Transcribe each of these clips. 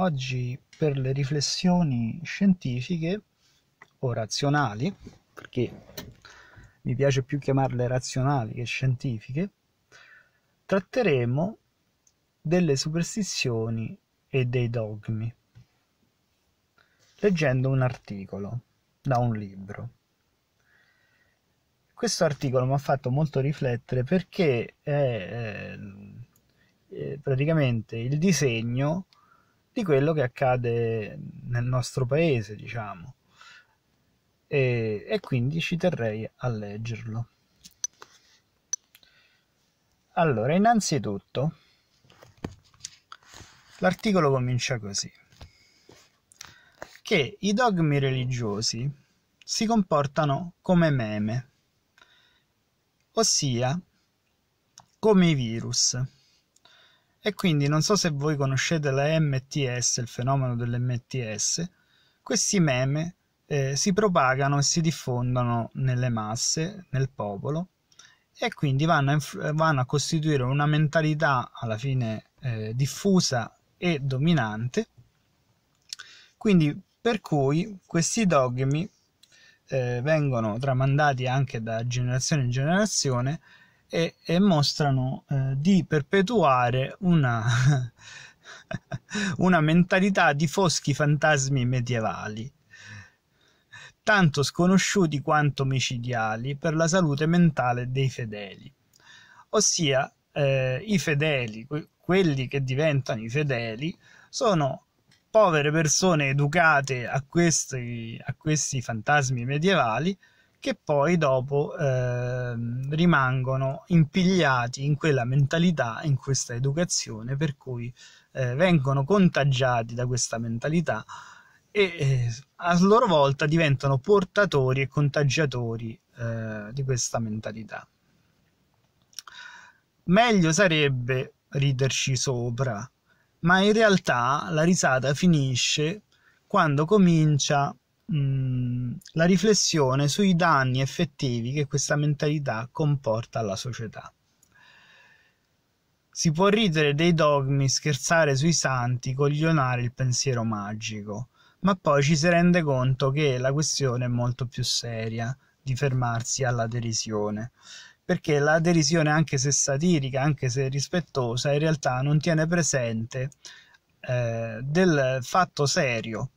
oggi per le riflessioni scientifiche o razionali, perché mi piace più chiamarle razionali che scientifiche, tratteremo delle superstizioni e dei dogmi, leggendo un articolo da un libro. Questo articolo mi ha fatto molto riflettere perché è eh, eh praticamente il disegno di quello che accade nel nostro paese, diciamo. E, e quindi ci terrei a leggerlo. Allora, innanzitutto, l'articolo comincia così. Che i dogmi religiosi si comportano come meme, ossia come i virus e quindi non so se voi conoscete la MTS, il fenomeno dell'MTS, questi meme eh, si propagano e si diffondono nelle masse, nel popolo, e quindi vanno a, inf- vanno a costituire una mentalità alla fine eh, diffusa e dominante, quindi per cui questi dogmi eh, vengono tramandati anche da generazione in generazione e, e mostrano eh, di perpetuare una, una mentalità di foschi fantasmi medievali, tanto sconosciuti quanto micidiali per la salute mentale dei fedeli. Ossia, eh, i fedeli, que- quelli che diventano i fedeli, sono povere persone educate a questi, a questi fantasmi medievali che poi dopo eh, rimangono impigliati in quella mentalità, in questa educazione, per cui eh, vengono contagiati da questa mentalità e eh, a loro volta diventano portatori e contagiatori eh, di questa mentalità. Meglio sarebbe riderci sopra, ma in realtà la risata finisce quando comincia Mm, la riflessione sui danni effettivi che questa mentalità comporta alla società. Si può ridere dei dogmi, scherzare sui santi, coglionare il pensiero magico, ma poi ci si rende conto che la questione è molto più seria di fermarsi alla derisione, perché la derisione, anche se satirica, anche se rispettosa, in realtà non tiene presente eh, del fatto serio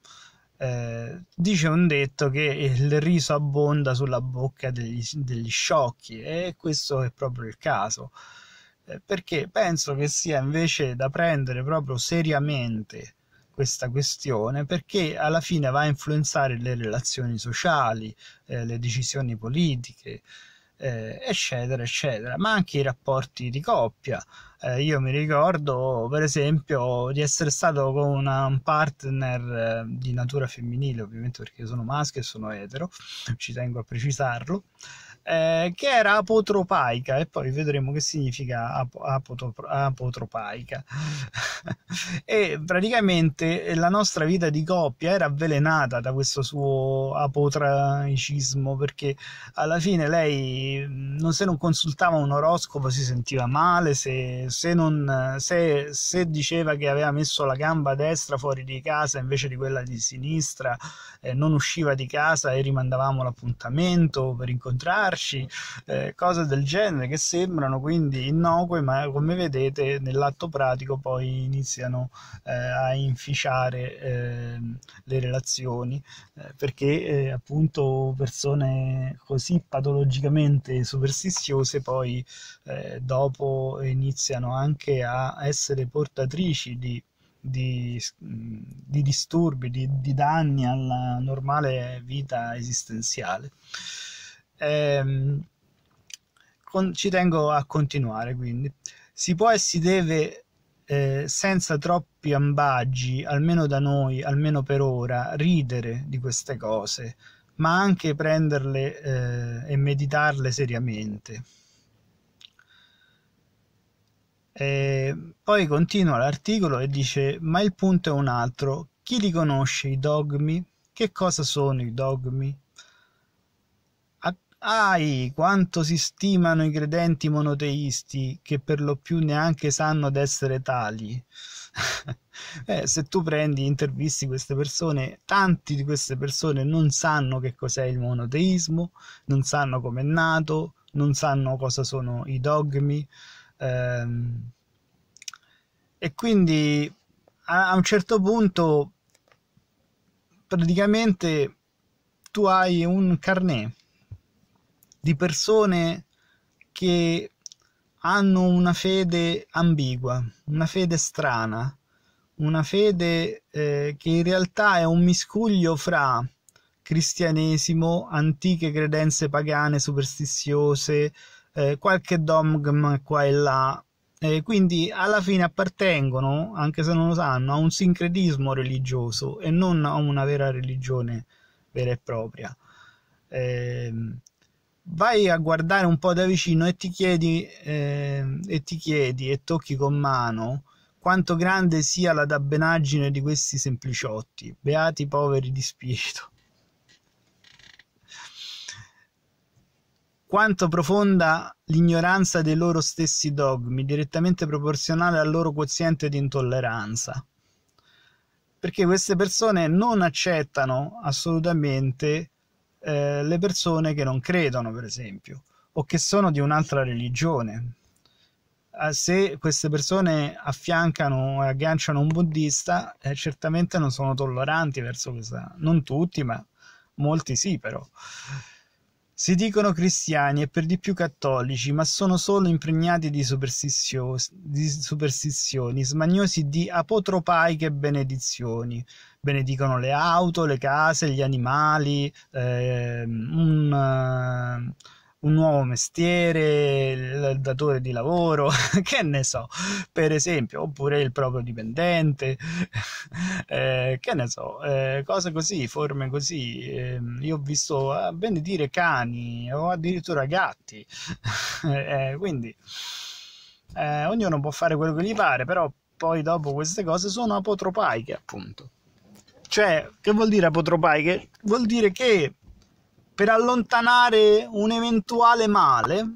eh, dice un detto che il riso abbonda sulla bocca degli, degli sciocchi e questo è proprio il caso eh, perché penso che sia invece da prendere proprio seriamente questa questione perché alla fine va a influenzare le relazioni sociali, eh, le decisioni politiche, eh, eccetera, eccetera, ma anche i rapporti di coppia. Eh, io mi ricordo, per esempio, di essere stato con una, un partner eh, di natura femminile, ovviamente perché sono maschio e sono etero, ci tengo a precisarlo eh, che era apotropaica e poi vedremo che significa ap- apotropaica. e praticamente eh, la nostra vita di coppia era avvelenata da questo suo apotraicismo perché alla fine lei mm, non, se non consultava un oroscopo si sentiva male, se, se, non, se, se diceva che aveva messo la gamba destra fuori di casa invece di quella di sinistra, eh, non usciva di casa e rimandavamo l'appuntamento per incontrarci spostarci, eh, cose del genere che sembrano quindi innocue, ma come vedete nell'atto pratico poi iniziano eh, a inficiare eh, le relazioni, eh, perché eh, appunto persone così patologicamente superstiziose poi eh, dopo iniziano anche a essere portatrici di di, di, disturbi, di, di danni alla normale vita esistenziale ehm, con, ci tengo a continuare quindi. Si può e si deve eh, senza troppi ambaggi, almeno da noi, almeno per ora, ridere di queste cose, ma anche prenderle eh, e meditarle seriamente. E ehm, poi continua l'articolo e dice: Ma il punto è un altro. Chi li conosce i dogmi? Che cosa sono i dogmi? Ai, quanto si stimano i credenti monoteisti che per lo più neanche sanno d'essere tali. eh, se tu prendi intervisti queste persone, tanti di queste persone non sanno che cos'è il monoteismo, non sanno com'è nato, non sanno cosa sono i dogmi. Ehm, e quindi a, a un certo punto praticamente tu hai un carnet di persone che hanno una fede ambigua, una fede strana, una fede eh, che in realtà è un miscuglio fra cristianesimo, antiche credenze pagane, superstiziose, eh, qualche dogma qua e là. Eh, quindi alla fine appartengono, anche se non lo sanno, a un sincretismo religioso e non a una vera religione vera e propria. Ehm, vai a guardare un po' da vicino e ti chiedi, eh, e, ti chiedi e tocchi con mano quanto grande sia la dabbenaggine di questi sempliciotti, beati poveri di spirito. Quanto profonda l'ignoranza dei loro stessi dogmi, direttamente proporzionale al loro quoziente di intolleranza. Perché queste persone non accettano assolutamente eh, le persone che non credono, per esempio, o che sono di un'altra religione. Ah, se queste persone affiancano e agganciano un buddista, eh, certamente non sono tolleranti verso questa. Non tutti, ma molti sì, però. Si dicono cristiani e per di più cattolici, ma sono solo impregnati di, di superstizioni, smagnosi di apotropaiche benedizioni. Benedicono le auto, le case, gli animali, eh, un... Uh, un nuovo mestiere, il datore di lavoro, che ne so, per esempio, oppure il proprio dipendente, eh, che ne so, eh, cose così, forme così. Eh, io ho visto a ah, benedire cani o addirittura gatti, eh, quindi eh, ognuno può fare quello che gli pare, però poi dopo queste cose sono apotropaiche, appunto. Cioè, che vuol dire apotropaiche? Vuol dire che per allontanare un eventuale male,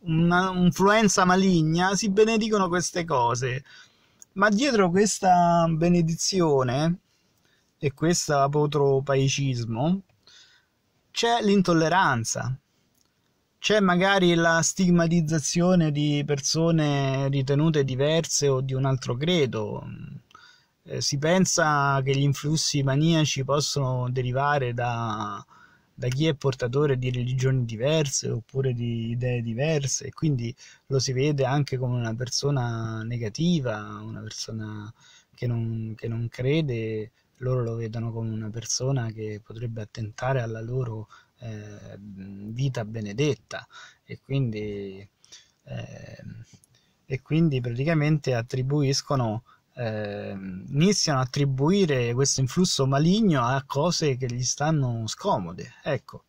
un'influenza maligna, si benedicono queste cose. Ma dietro questa benedizione e questo apotropaicismo c'è l'intolleranza, c'è magari la stigmatizzazione di persone ritenute diverse o di un altro credo. Eh, si pensa che gli influssi maniaci possono derivare da da chi è portatore di religioni diverse oppure di idee diverse e quindi lo si vede anche come una persona negativa, una persona che non, che non crede, loro lo vedono come una persona che potrebbe attentare alla loro eh, vita benedetta e quindi, eh, e quindi praticamente attribuiscono eh, iniziano a attribuire questo influsso maligno a cose che gli stanno scomode. Ecco,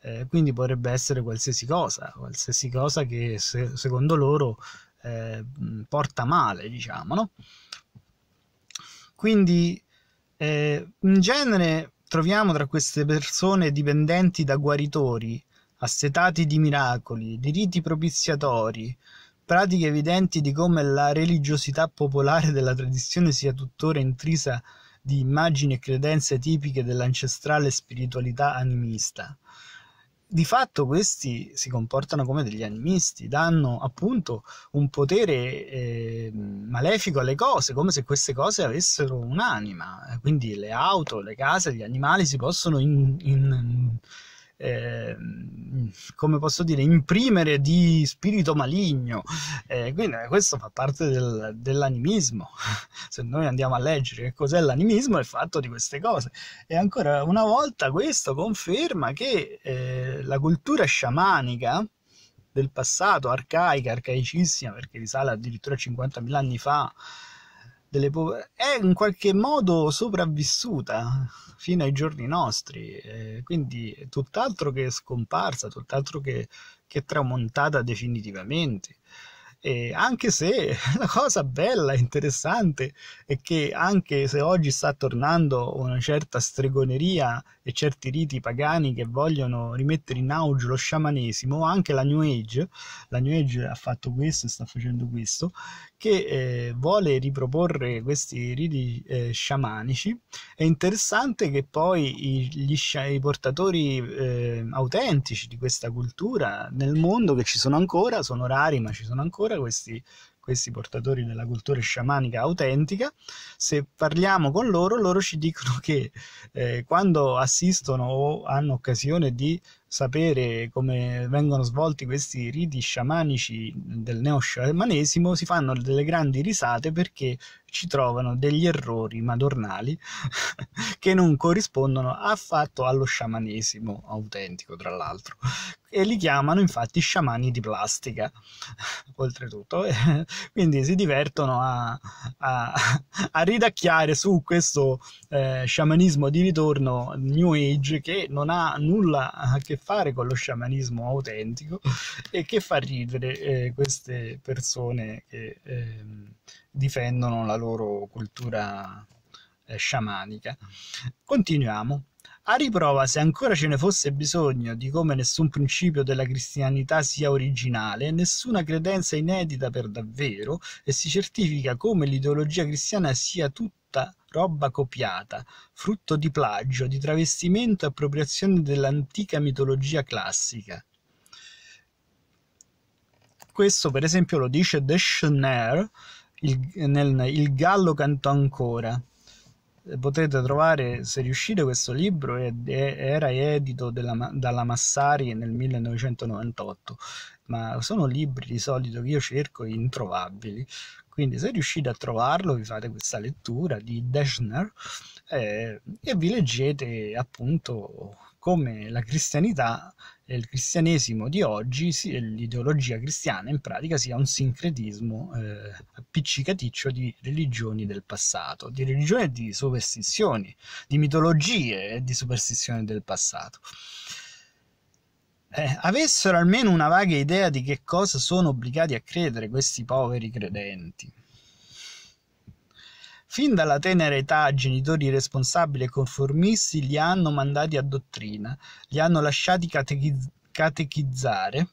eh, quindi potrebbe essere qualsiasi cosa, qualsiasi cosa che se, secondo loro eh, porta male, diciamo, no? Quindi eh, in genere troviamo tra queste persone dipendenti da guaritori, assetati di miracoli, di riti propiziatori, pratiche evidenti di come la religiosità popolare della tradizione sia tuttora intrisa di immagini e credenze tipiche dell'ancestrale spiritualità animista. Di fatto questi si comportano come degli animisti, danno appunto un potere eh, malefico alle cose, come se queste cose avessero un'anima. Quindi le auto, le case, gli animali si possono in, in eh, come posso dire, imprimere di spirito maligno. Eh, quindi eh, questo fa parte del, dell'animismo. Se noi andiamo a leggere che cos'è l'animismo, è fatto di queste cose. E ancora una volta questo conferma che eh, la cultura sciamanica del passato, arcaica, arcaicissima, perché risale addirittura a 50.000 anni fa, delle po- è in qualche modo sopravvissuta fino ai giorni nostri, eh, quindi tutt'altro che scomparsa, tutt'altro che, che tramontata definitivamente. E anche se la cosa bella e interessante è che anche se oggi sta tornando una certa stregoneria e certi riti pagani che vogliono rimettere in auge lo sciamanesimo, anche la New Age, la New Age ha fatto questo e sta facendo questo, che eh, vuole riproporre questi riti eh, sciamanici. È interessante che poi i, gli, i portatori eh, autentici di questa cultura nel mondo, che ci sono ancora, sono rari ma ci sono ancora questi questi portatori della cultura sciamanica autentica, se parliamo con loro, loro ci dicono che eh, quando assistono o hanno occasione di sapere come vengono svolti questi riti sciamanici del neosciamanesimo, si fanno delle grandi risate perché ci trovano degli errori madornali che non corrispondono affatto allo sciamanesimo autentico, tra l'altro e li chiamano infatti sciamani di plastica, oltretutto. Quindi si divertono a, a, a ridacchiare su questo eh, sciamanismo di ritorno New Age che non ha nulla a che fare con lo sciamanismo autentico e che fa ridere eh, queste persone che eh, difendono la loro cultura eh, sciamanica. Continuiamo. A riprova, se ancora ce ne fosse bisogno, di come nessun principio della cristianità sia originale, nessuna credenza inedita per davvero, e si certifica come l'ideologia cristiana sia tutta roba copiata, frutto di plagio, di travestimento e appropriazione dell'antica mitologia classica. Questo, per esempio, lo dice De Deschner nel Il Gallo cantò ancora potete trovare se riuscite questo libro è, è, era edito della, dalla Massari nel 1998 ma sono libri di solito che io cerco introvabili quindi se riuscite a trovarlo vi fate questa lettura di Deschner eh, e vi leggete appunto come la cristianità il cristianesimo di oggi, l'ideologia cristiana in pratica sia un sincretismo eh, appiccicaticcio di religioni del passato, di religioni e di superstizioni, di mitologie e di superstizioni del passato. Eh, avessero almeno una vaga idea di che cosa sono obbligati a credere questi poveri credenti Fin dalla tenera età genitori responsabili e conformisti li hanno mandati a dottrina, li hanno lasciati catechiz- catechizzare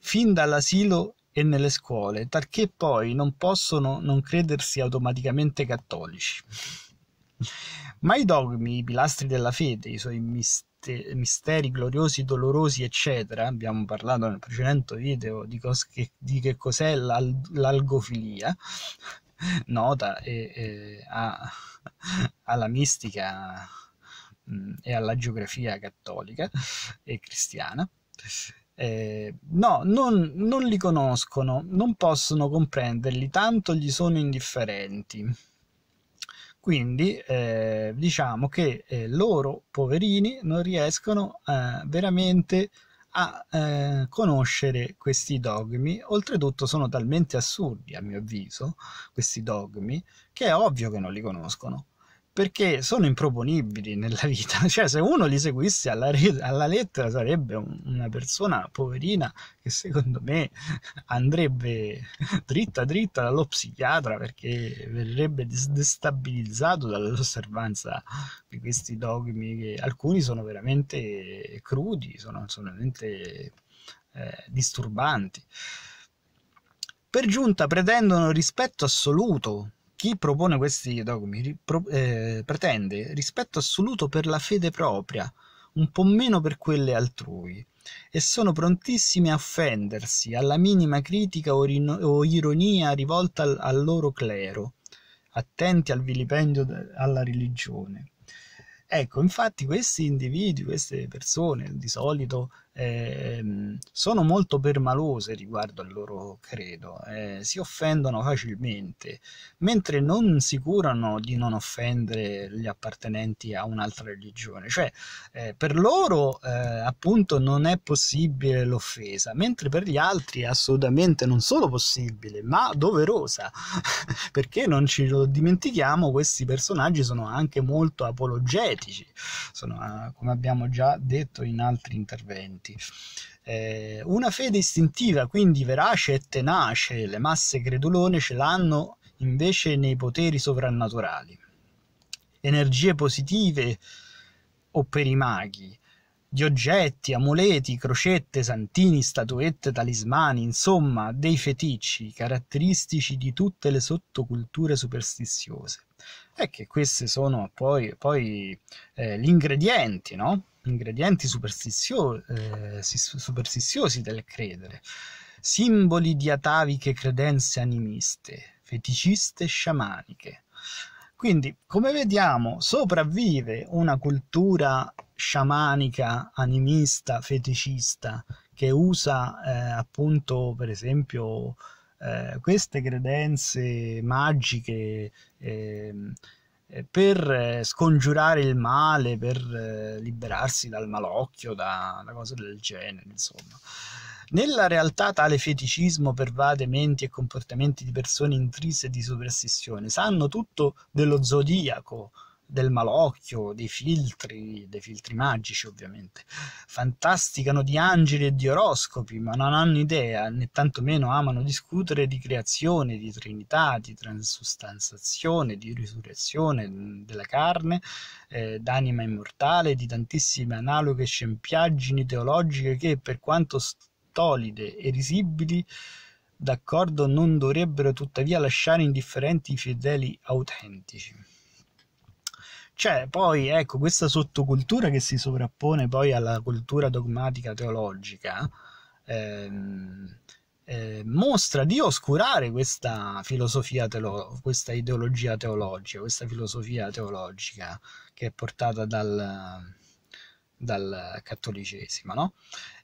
fin dall'asilo e nelle scuole, talché poi non possono non credersi automaticamente cattolici. Ma i dogmi, i pilastri della fede, i suoi misteri, misteri gloriosi, dolorosi, eccetera, abbiamo parlato nel precedente video di, cos- che, di che cos'è l'al- l'algofilia, nota e, e a, alla mistica mh, mm, e alla geografia cattolica e cristiana. Eh, no, non, non li conoscono, non possono comprenderli, tanto gli sono indifferenti. Quindi eh, diciamo che eh, loro, poverini, non riescono eh, veramente a a eh, conoscere questi dogmi. Oltretutto sono talmente assurdi, a mio avviso, questi dogmi, che è ovvio che non li conoscono perché sono improponibili nella vita, cioè se uno li seguisse alla, re- alla lettera sarebbe un- una persona poverina che secondo me andrebbe dritta dritta dallo psichiatra perché verrebbe destabilizzato dall'osservanza di questi dogmi che alcuni sono veramente crudi, sono, sono veramente eh, disturbanti. Per giunta pretendono rispetto assoluto chi propone questi dogmi pro, eh, pretende rispetto assoluto per la fede propria, un po' meno per quelle altrui, e sono prontissimi a offendersi alla minima critica o, rino, o ironia rivolta al, al, loro clero, attenti al vilipendio de, alla religione. Ecco, infatti questi individui, queste persone di solito eh, sono molto permalose riguardo al loro credo, eh, si offendono facilmente, mentre non si curano di non offendere gli appartenenti a un'altra religione, cioè eh, per loro eh, appunto non è possibile l'offesa, mentre per gli altri è assolutamente non solo possibile, ma doverosa, perché non ci lo dimentichiamo questi personaggi sono anche molto apologetici, sono, eh, come abbiamo già detto in altri interventi credenti. Eh, una fede istintiva, quindi verace e tenace, le masse credulone ce l'hanno invece nei poteri sovrannaturali. Energie positive o per i maghi, di oggetti, amuleti, crocette, santini, statuette, talismani, insomma, dei feticci caratteristici di tutte le sottoculture superstiziose. Ecco, e che questi sono poi, poi eh, gli ingredienti, no? ingredienti superstizio- eh, superstiziosi del credere, simboli di ataviche credenze animiste, feticiste e sciamaniche. Quindi, come vediamo, sopravvive una cultura sciamanica, animista, feticista, che usa eh, appunto, per esempio, eh, queste credenze magiche, eh, eh, per eh, scongiurare il male, per eh, liberarsi dal malocchio, da una cosa del genere, insomma. Nella realtà tale feticismo pervade menti e comportamenti di persone intrise di superstizione, sanno tutto dello zodiaco, del malocchio, dei filtri, dei filtri magici ovviamente, fantasticano di angeli e di oroscopi, ma non hanno idea, né tantomeno amano discutere di creazione, di trinità, di transustanzazione, di risurrezione della carne, eh, d'anima immortale, di tantissime analoghe scempiaggini teologiche che, per quanto stolide e risibili, d'accordo non dovrebbero tuttavia lasciare indifferenti i fedeli autentici. C'è cioè, poi, ecco, questa sottocultura che si sovrappone poi alla cultura dogmatica teologica. Ehm, eh, mostra di oscurare questa filosofia teolo- questa ideologia teologica, questa filosofia teologica che è portata dal, dal cattolicesimo, no?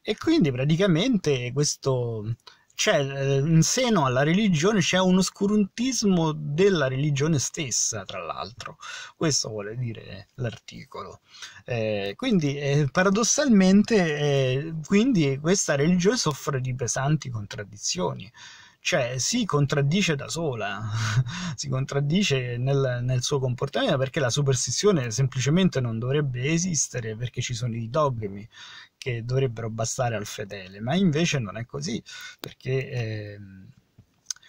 E quindi praticamente questo cioè, in seno alla religione c'è un oscurantismo della religione stessa, tra l'altro. Questo vuole dire l'articolo. Eh, quindi, eh, paradossalmente, eh, quindi questa religione soffre di pesanti contraddizioni cioè si contraddice da sola, si contraddice nel, nel, suo comportamento perché la superstizione semplicemente non dovrebbe esistere perché ci sono i dogmi che dovrebbero bastare al fedele, ma invece non è così, perché eh,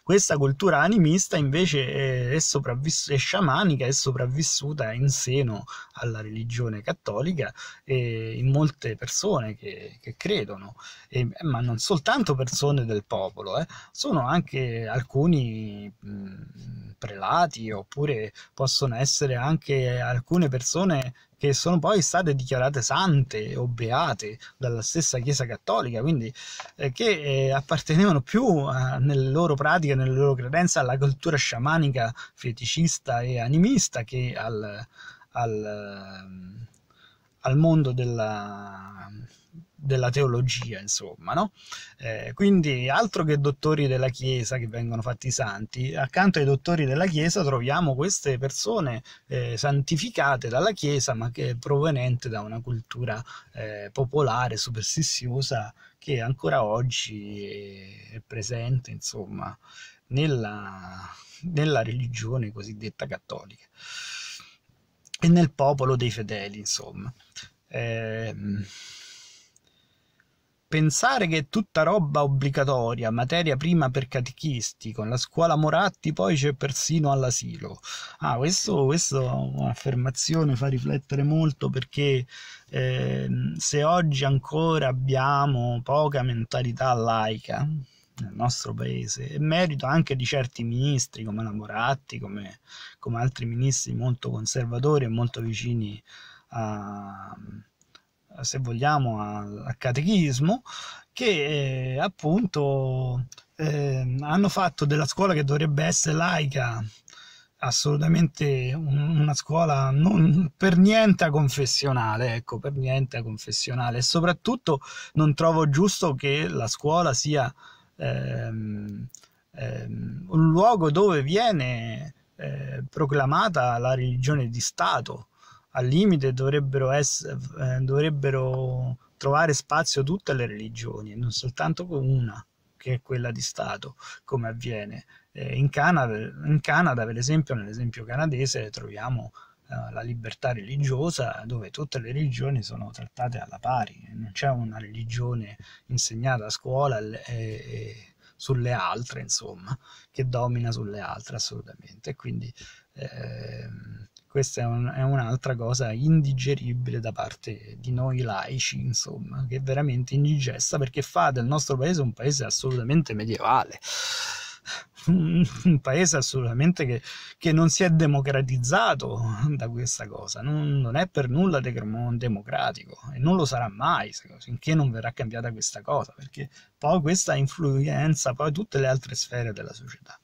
questa cultura animista invece è, è, sciamanica, è sopravvissuta in seno alla religione cattolica e in molte persone che, che credono, e, ma non soltanto persone del popolo, eh, sono anche alcuni... Mh, prelati oppure possono essere anche alcune persone che sono poi state dichiarate sante o beate dalla stessa Chiesa Cattolica, quindi eh, che eh, appartenevano più eh, nelle loro pratiche, nelle loro credenze alla cultura sciamanica feticista e animista che al, al ehm, al mondo della, della teologia, insomma, no? Eh, quindi altro che dottori della Chiesa che vengono fatti santi, accanto ai dottori della Chiesa troviamo queste persone eh, santificate dalla Chiesa, ma che è proveniente da una cultura eh, popolare, superstiziosa, che ancora oggi è, è presente, insomma, nella, nella religione cosiddetta cattolica e nel popolo dei fedeli, insomma eh, pensare che è tutta roba obbligatoria, materia prima per catechisti, con la scuola Moratti poi c'è persino all'asilo. Ah, questo, questa affermazione fa riflettere molto perché eh, se oggi ancora abbiamo poca mentalità laica nel nostro paese, e merito anche di certi ministri come la Moratti, come, come altri ministri molto conservatori e molto vicini a, se vogliamo, al catechismo, che eh, appunto eh, hanno fatto della scuola che dovrebbe essere laica, assolutamente una scuola non, per niente confessionale, ecco, per niente confessionale e soprattutto non trovo giusto che la scuola sia ehm, ehm, un luogo dove viene eh, proclamata la religione di Stato al limite dovrebbero, essere, eh, dovrebbero trovare spazio tutte le religioni, non soltanto una, che è quella di Stato, come avviene. Eh, in, Canada, in, Canada, per esempio, nell'esempio canadese, troviamo eh, la libertà religiosa, dove tutte le religioni sono trattate alla pari, non c'è una religione insegnata a scuola e, e sulle altre, insomma, che domina sulle altre assolutamente. Quindi eh, questa è, un, è, un'altra cosa indigeribile da parte di noi laici, insomma, che veramente indigesta perché fa del nostro paese un paese assolutamente medievale. Un paese assolutamente che, che non si è democratizzato da questa cosa, non, non è per nulla democratico e non lo sarà mai finché non verrà cambiata questa cosa, perché poi questa influenza poi tutte le altre sfere della società.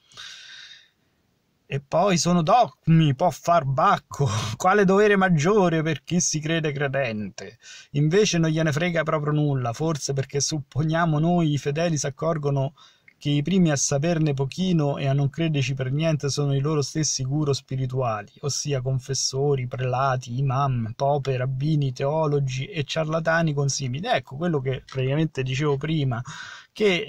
E poi sono dogmi, può far bacco. Quale dovere maggiore per chi si crede credente? Invece non gliene frega proprio nulla, forse perché supponiamo noi i fedeli si accorgono che i primi a saperne pochino e a non crederci per niente sono i loro stessi guru spirituali, ossia confessori, prelati, imam, pope, rabbini, teologi e ciarlatani consimili. Ecco quello che praticamente dicevo prima che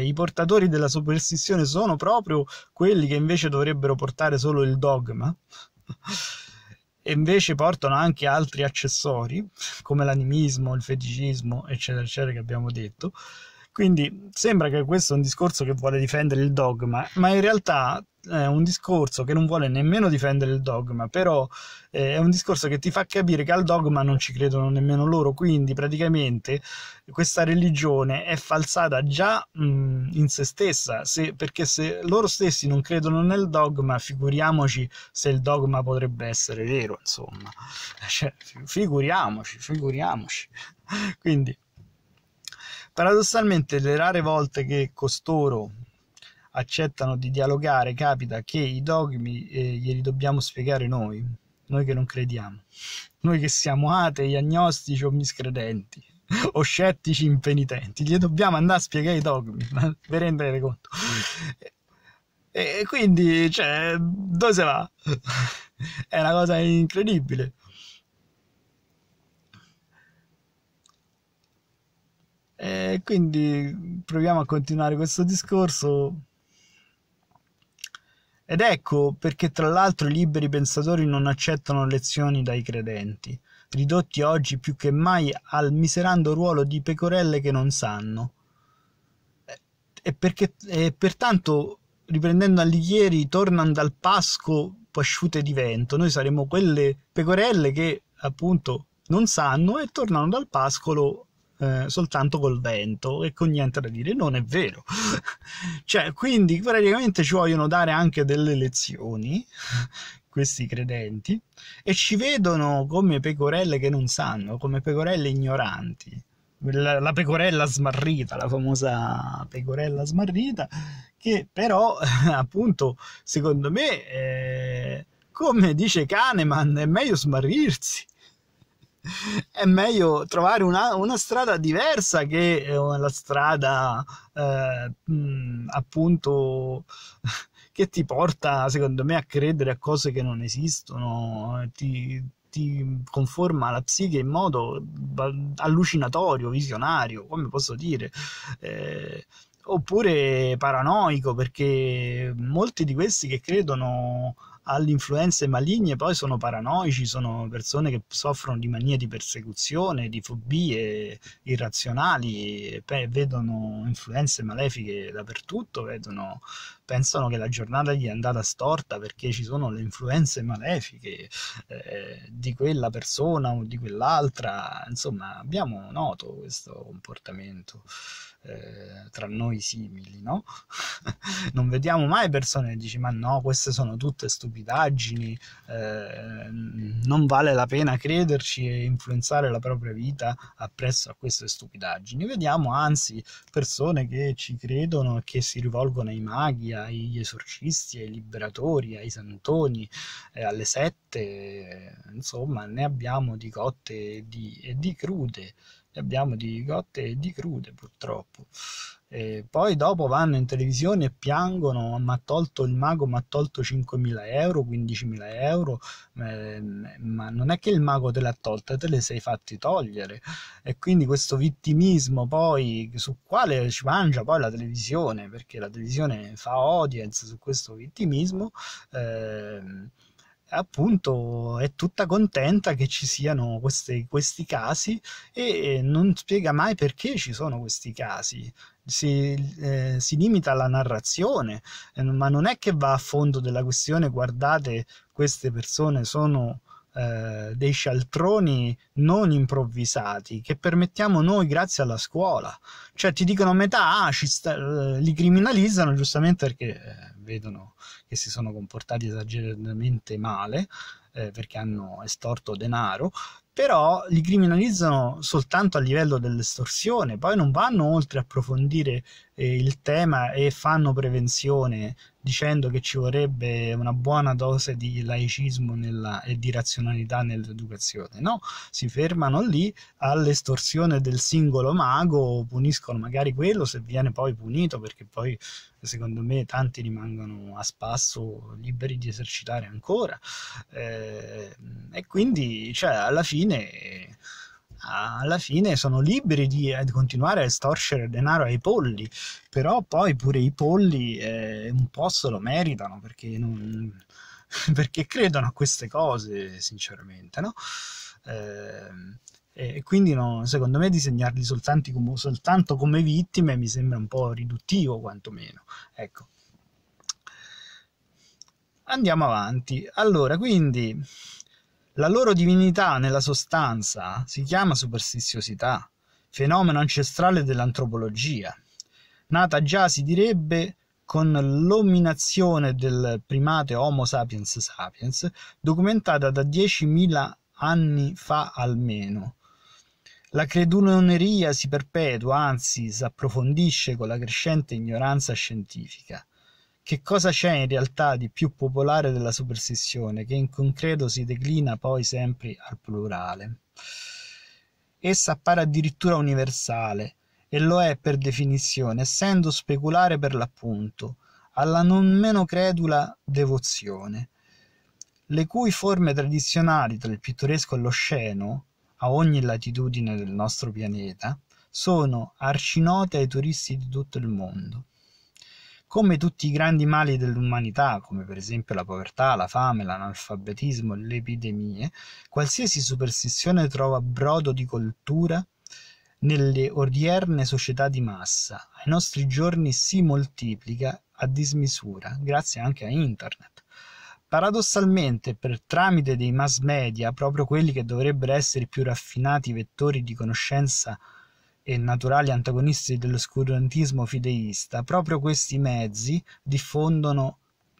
eh, i portatori della superstizione sono proprio quelli che invece dovrebbero portare solo il dogma e invece portano anche altri accessori come l'animismo, il feticismo, eccetera, eccetera, che abbiamo detto quindi sembra che questo è un discorso che vuole difendere il dogma, ma in realtà è eh, un discorso che non vuole nemmeno difendere il dogma, però eh, è un discorso che ti fa capire che al dogma non ci credono nemmeno loro, quindi praticamente questa religione è falsata già mh, in se stessa, se, perché se loro stessi non credono nel dogma, figuriamoci se il dogma potrebbe essere vero, insomma, cioè, figuriamoci, figuriamoci. quindi Paradossalmente le rare volte che costoro accettano di dialogare capita che i dogmi eh, glieli dobbiamo spiegare noi, noi che non crediamo, noi che siamo atei, agnostici o miscredenti o scettici impenitenti, gli dobbiamo andare a spiegare i dogmi per rendere conto. Mm. E, quindi, cioè, dove se va? È una cosa incredibile. quindi proviamo a continuare questo discorso. Ed ecco perché tra l'altro i liberi pensatori non accettano lezioni dai credenti, ridotti oggi più che mai al miserando ruolo di pecorelle che non sanno. E, perché, e pertanto, riprendendo Alighieri, tornano dal pasco pasciute di vento. Noi saremo quelle pecorelle che appunto non sanno e tornano dal pascolo eh, soltanto col vento e con niente da dire. Non è vero. cioè, quindi praticamente ci vogliono dare anche delle lezioni questi credenti e ci vedono come pecorelle che non sanno, come pecorelle ignoranti. La, la, pecorella smarrita, la famosa pecorella smarrita, che però appunto secondo me, eh, come dice Kahneman, è meglio smarrirsi è meglio trovare una, una, strada diversa che eh, la strada eh, appunto che ti porta secondo me a credere a cose che non esistono eh, ti, ti conforma la psiche in modo allucinatorio, visionario, come posso dire, eh, oppure paranoico, perché molti di questi che credono alle influenze maligne, poi sono paranoici, sono persone che soffrono di manie di persecuzione, di fobie irrazionali, vedono influenze malefiche dappertutto, vedono, pensano che la giornata gli è andata storta perché ci sono le influenze malefiche eh, di quella persona o di quell'altra, insomma abbiamo noto questo comportamento. Eh, tra noi simili, no? non vediamo mai persone che dici ma no, queste sono tutte stupidaggini, eh, non vale la pena crederci e influenzare la propria vita appresso a queste stupidaggini. Vediamo anzi persone che ci credono e che si rivolgono ai maghi, agli esorcisti, ai liberatori, ai santoni, eh, alle sette, insomma ne abbiamo di cotte e di, e di crude ne abbiamo di cotte e di crude purtroppo. E poi dopo vanno in televisione e piangono, mi ha tolto il mago, mi ha tolto 5.000 euro, 15.000 euro, eh, ma non è che il mago te l'ha tolta, te le sei fatti togliere. E quindi questo vittimismo poi su quale ci mangia poi la televisione, perché la televisione fa audience su questo vittimismo. Eh, appunto è tutta contenta che ci siano queste, questi casi e eh, non spiega mai perché ci sono questi casi. Si, eh, si, limita alla narrazione, eh, ma non è che va a fondo della questione, guardate, queste persone sono eh, dei scialtroni non improvvisati che permettiamo noi grazie alla scuola. Cioè ti dicono metà, ah, sta, eh, li criminalizzano giustamente perché eh, vedono che si sono comportati esageratamente male eh, perché hanno estorto denaro però li criminalizzano soltanto a livello dell'estorsione, poi non vanno oltre a approfondire eh, il tema e fanno prevenzione dicendo che ci vorrebbe una buona dose di laicismo nella, e di razionalità nell'educazione, no? Si fermano lì all'estorsione del singolo mago, puniscono magari quello se viene poi punito, perché poi secondo me tanti rimangono a spasso liberi di esercitare ancora eh, e quindi cioè, alla fine fine alla fine sono liberi eh, di continuare a estorcere denaro ai polli, però poi pure i polli eh, un po' se lo meritano perché, non, perché credono a queste cose, sinceramente, no? eh, e quindi no, secondo me disegnarli soltanto come, soltanto come, vittime mi sembra un po' riduttivo quantomeno. Ecco. Andiamo avanti. Allora, quindi la loro divinità nella sostanza si chiama superstiziosità, fenomeno ancestrale dell'antropologia, nata già si direbbe con l'ominazione del primate Homo sapiens sapiens, documentata da 10.000 anni fa almeno. La creduloneria si perpetua, anzi, si approfondisce con la crescente ignoranza scientifica. Che cosa c'è in realtà di più popolare della superstizione, che in concreto si declina poi sempre al plurale? Essa appare addirittura universale, e lo è per definizione, essendo speculare per l'appunto, alla non meno credula devozione, le cui forme tradizionali, tra il pittoresco e lo sceno, a ogni latitudine del nostro pianeta, sono arcinote ai turisti di tutto il mondo come tutti i grandi mali dell'umanità, come per esempio la povertà, la fame, l'analfabetismo, le epidemie, qualsiasi superstizione trova brodo di coltura nelle odierne società di massa. Ai nostri giorni si moltiplica a dismisura, grazie anche a internet. Paradossalmente, per tramite dei mass media, proprio quelli che dovrebbero essere i più raffinati vettori di conoscenza e naturali antagonisti dell'oscurantismo fideista, proprio questi mezzi diffondono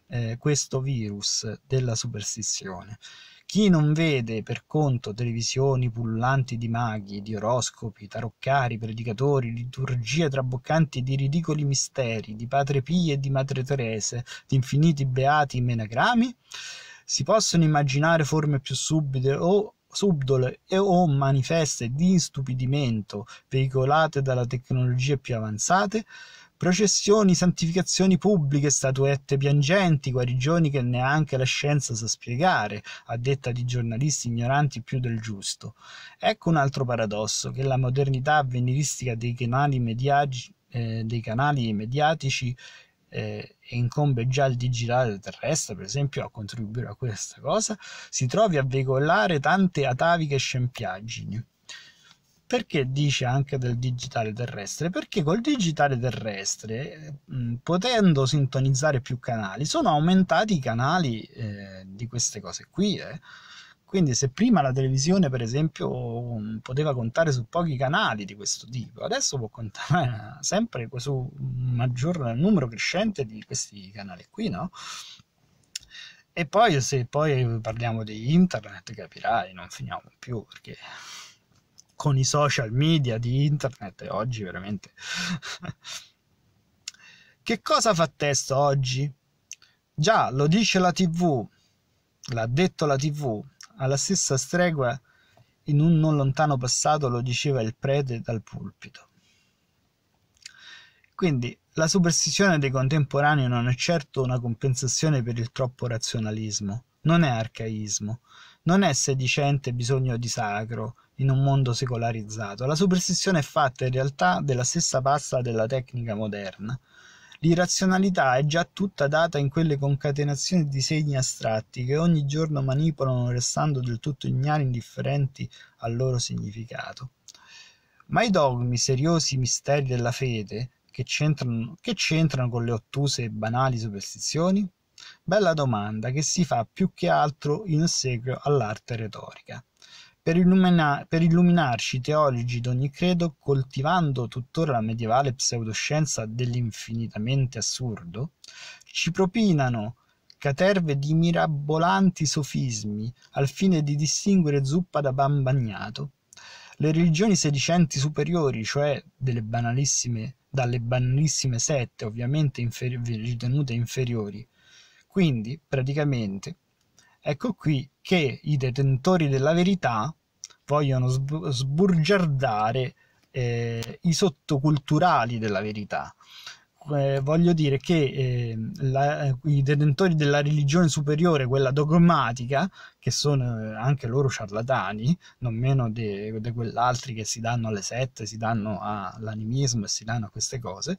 eh, questo virus della superstizione. Chi non vede per conto televisioni pullanti di maghi, di oroscopi, taroccari, predicatori, liturgie traboccanti di ridicoli misteri, di padre Pie e di madre Terese, di infiniti beati menagrami, si possono immaginare forme più subite o subdole e o manifeste di istupidimento veicolate dalla tecnologia più avanzate, processioni, santificazioni pubbliche, statuette piangenti, guarigioni che neanche la scienza sa spiegare, a detta di giornalisti ignoranti più del giusto. Ecco un altro paradosso, che la modernità avveniristica dei canali, mediagi, eh, dei canali mediatici eh, incombe già il digitale terrestre, per esempio, a contribuire a questa cosa, si trovi a veicolare tante ataviche scempiaggini. Perché dice anche del digitale terrestre? Perché col digitale terrestre, mh, potendo sintonizzare più canali, sono aumentati i canali eh, di queste cose qui. Eh. Quindi se prima la televisione, per esempio, mm, poteva contare su pochi canali di questo tipo, adesso può contare sempre su un maggior numero crescente di questi canali qui, no? E poi se poi parliamo di internet, capirai, non finiamo più perché con i social media di internet oggi veramente... che cosa fa testo oggi? Già, lo dice la tv, l'ha detto la tv, alla stessa stregua, in un non lontano passato lo diceva il prete dal pulpito. Quindi la superstizione dei contemporanei non è certo una compensazione per il troppo razionalismo, non è arcaismo, non è sedicente bisogno di sacro in un mondo secolarizzato. La superstizione è fatta in realtà della stessa pasta della tecnica moderna, L'irrazionalità è già tutta data in quelle concatenazioni di segni astratti che ogni giorno manipolano restando del tutto ignari indifferenti al loro significato. Ma i dogmi, seriosi misteri della fede, che c'entrano, che c'entrano con le ottuse e banali superstizioni? Bella domanda che si fa più che altro in ossequio all'arte retorica per, illumina- per illuminarci i teologi d'ogni credo, coltivando tuttora la medievale pseudoscienza dell'infinitamente assurdo, ci propinano caterve di mirabolanti sofismi al fine di distinguere zuppa da bambagnato. Le religioni sedicenti superiori, cioè banalissime, dalle banalissime sette ovviamente inferi- ritenute inferiori. Quindi, praticamente, ecco qui che i detentori della verità vogliono sb- sburgiardare eh, i sottoculturali della verità eh, voglio dire che eh, la, i detentori della religione superiore, quella dogmatica, che sono eh, anche loro ciarlatani, non meno di quell'altri che si danno alle sette, si danno all'animismo e si danno a queste cose,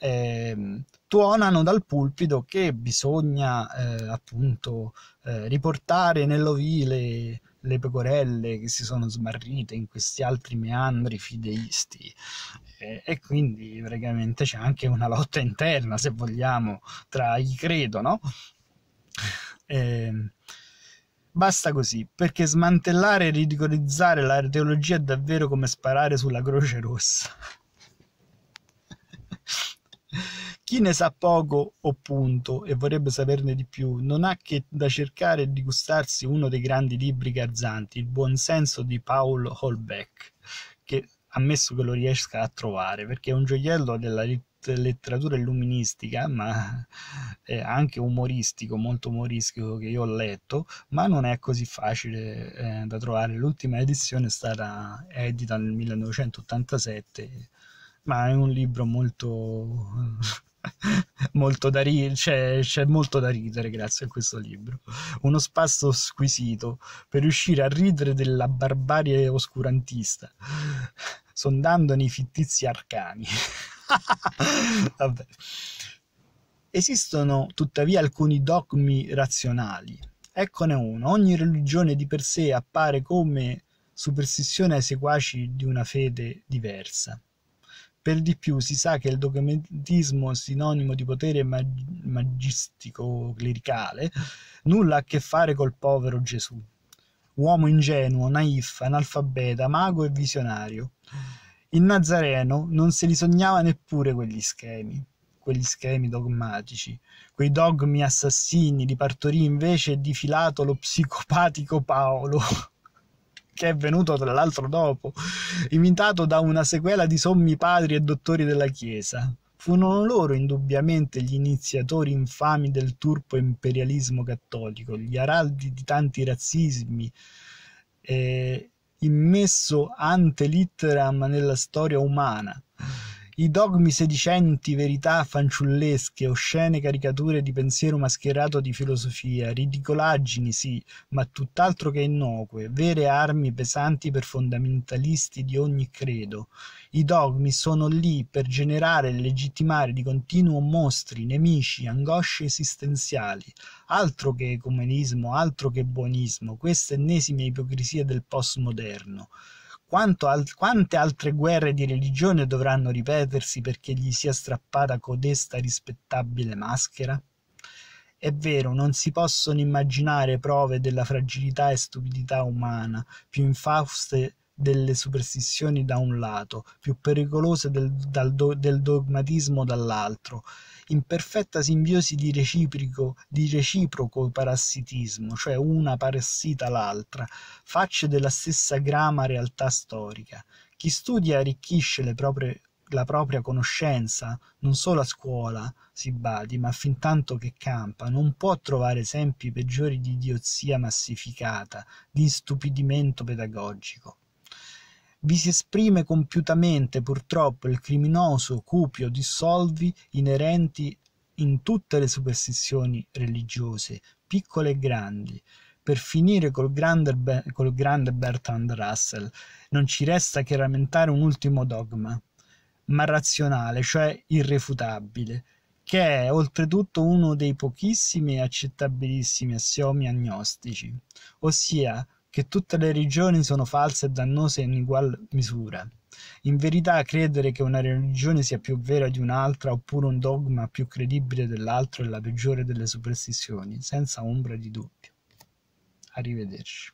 eh, tuonano dal pulpito che bisogna eh, appunto eh, riportare nell'ovile le pecorelle che si sono smarrite in questi altri meandri fideisti e, e quindi praticamente c'è anche una lotta interna se vogliamo tra i credo no? E, ehm, Basta così, perché smantellare e ridicolizzare la teologia è davvero come sparare sulla Croce Rossa. Chi ne sa poco o punto e vorrebbe saperne di più non ha che da cercare di gustarsi uno dei grandi libri garzanti, Il buon senso di Paul Holbeck, che ammesso che lo riesca a trovare, perché è un gioiello della letteratura illuministica, ma anche umoristico, molto umoristico che io ho letto, ma non è così facile eh, da trovare. L'ultima edizione è stata edita nel 1987, ma è un libro molto molto da ri- c'è, c'è, molto da ridere grazie a questo libro. Uno spasso squisito per riuscire a ridere della barbarie oscurantista, sondandone i fittizi arcani. Vabbè. Esistono tuttavia alcuni dogmi razionali. Eccone uno. Ogni religione di per sé appare come superstizione ai seguaci di una fede diversa. Per di più si sa che il dogmatismo, sinonimo di potere mag- magistico-clericale, nulla ha a che fare col povero Gesù. Uomo ingenuo, naif, analfabeta, mago e visionario. Il Nazareno non se li sognava neppure quegli schemi, quegli schemi dogmatici, quei dogmi assassini li partorì invece di Filato lo psicopatico Paolo che è venuto tra l'altro dopo, imitato da una sequela di sommi padri e dottori della Chiesa. Furono loro indubbiamente gli iniziatori infami del turpo imperialismo cattolico, gli araldi di tanti razzismi, eh, immesso ante litteram nella storia umana i dogmi sedicenti, verità fanciullesche, oscene caricature di pensiero mascherato di filosofia, ridicolaggini sì, ma tutt'altro che innocue, vere armi pesanti per fondamentalisti di ogni credo. I dogmi sono lì per generare e legittimare di continuo mostri, nemici, angosce esistenziali. Altro che ecumenismo, altro che buonismo, queste ennesime ipocrisie del postmoderno al- quante altre guerre di religione dovranno ripetersi perché gli sia strappata codesta rispettabile maschera? È vero, non si possono immaginare prove della fragilità e stupidità umana, più infauste delle superstizioni da un lato, più pericolose del, do- del dogmatismo dall'altro, in perfetta simbiosi di reciproco, di reciproco parassitismo, cioè una parassita l'altra, facce della stessa grama realtà storica. Chi studia arricchisce proprie, la propria conoscenza, non solo a scuola, si badi, ma fin tanto che campa, non può trovare esempi peggiori di idiozia massificata, di stupidimento pedagogico vi si esprime compiutamente purtroppo il criminoso cupio dissolvi inerenti in tutte le superstizioni religiose, piccole e grandi. Per finire col grande, col grande Bertrand Russell, non ci resta che rammentare un ultimo dogma, ma razionale, cioè irrefutabile, che è oltretutto uno dei pochissimi e accettabilissimi assiomi agnostici, ossia che tutte le religioni sono false e dannose in ugual misura. In verità credere che una religione sia più vera di un'altra oppure un dogma più credibile dell'altro è la peggiore delle superstizioni, senza ombra di dubbio. Arrivederci.